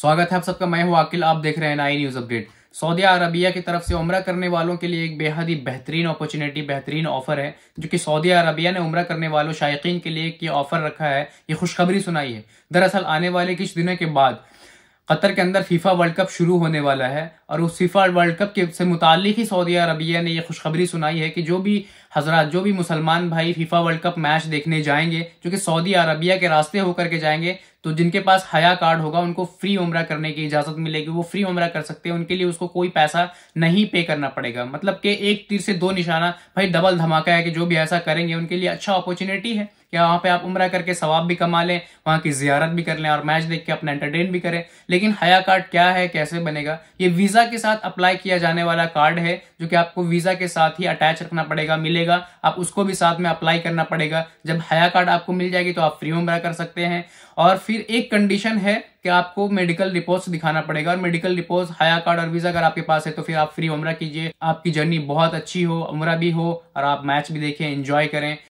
स्वागत है आप सबका मैं हूं आकिल आप देख रहे हैं नाई न्यूज अपडेट सऊदी अरबिया की तरफ से उम्र करने वालों के लिए एक बेहद ही बेहतरीन अपॉर्चुनिटी बेहतरीन ऑफर है जो कि सऊदी अरबिया ने उम्र करने वालों शायकीन के लिए एक ऑफर रखा है ये खुशखबरी सुनाई है दरअसल आने वाले कुछ दिनों के बाद कतर के अंदर फीफा वर्ल्ड कप शुरू होने वाला है और उस फीफा वर्ल्ड कप के से मुतालिक ही सऊदी अरबिया ने यह खुशखबरी सुनाई है कि जो भी हजरत जो भी मुसलमान भाई फीफा वर्ल्ड कप मैच देखने जाएंगे जो कि सऊदी अरबिया के रास्ते होकर के जाएंगे तो जिनके पास हया कार्ड होगा उनको फ्री उम्र करने की इजाज़त मिलेगी वो फ्री उम्र कर सकते हैं उनके लिए उसको कोई पैसा नहीं पे करना पड़ेगा मतलब कि एक तीर से दो निशाना भाई डबल धमाका है कि जो भी ऐसा करेंगे उनके लिए अच्छा अपॉर्चुनिटी है कि वहाँ पे आप उम्र करके सवाब भी कमा लें वहाँ की जियारत भी कर लें और मैच देख के अपना एंटरटेन भी करें लेकिन हया कार्ड क्या है कैसे बनेगा ये वीज़ा के साथ अप्लाई किया जाने वाला कार्ड है जो कि आपको वीज़ा के साथ ही अटैच रखना पड़ेगा मिलेगा आप उसको भी साथ में अप्लाई करना पड़ेगा जब हया कार्ड आपको मिल जाएगी तो आप फ्री उम्र कर सकते हैं और फिर एक कंडीशन है कि आपको मेडिकल रिपोर्ट्स दिखाना पड़ेगा और मेडिकल रिपोर्ट्स हया कार्ड और वीज़ा अगर आपके पास है तो फिर आप फ्री उम्र कीजिए आपकी जर्नी बहुत अच्छी हो उम्र भी हो और आप मैच भी देखें एंजॉय करें